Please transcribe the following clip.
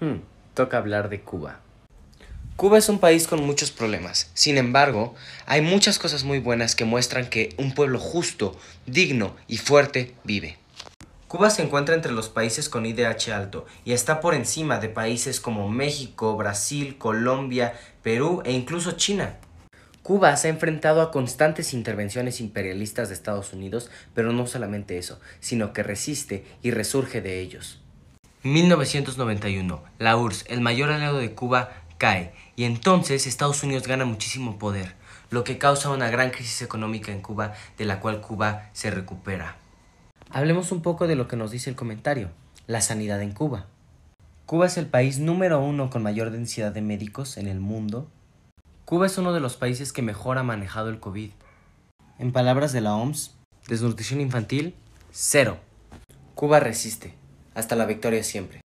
Hmm, toca hablar de Cuba. Cuba es un país con muchos problemas. Sin embargo, hay muchas cosas muy buenas que muestran que un pueblo justo, digno y fuerte vive. Cuba se encuentra entre los países con IDH alto y está por encima de países como México, Brasil, Colombia, Perú e incluso China. Cuba se ha enfrentado a constantes intervenciones imperialistas de Estados Unidos, pero no solamente eso, sino que resiste y resurge de ellos. 1991, la URSS, el mayor aliado de Cuba, cae y entonces Estados Unidos gana muchísimo poder, lo que causa una gran crisis económica en Cuba de la cual Cuba se recupera. Hablemos un poco de lo que nos dice el comentario, la sanidad en Cuba. Cuba es el país número uno con mayor densidad de médicos en el mundo. Cuba es uno de los países que mejor ha manejado el COVID. En palabras de la OMS, desnutrición infantil, cero. Cuba resiste. Hasta la victoria siempre.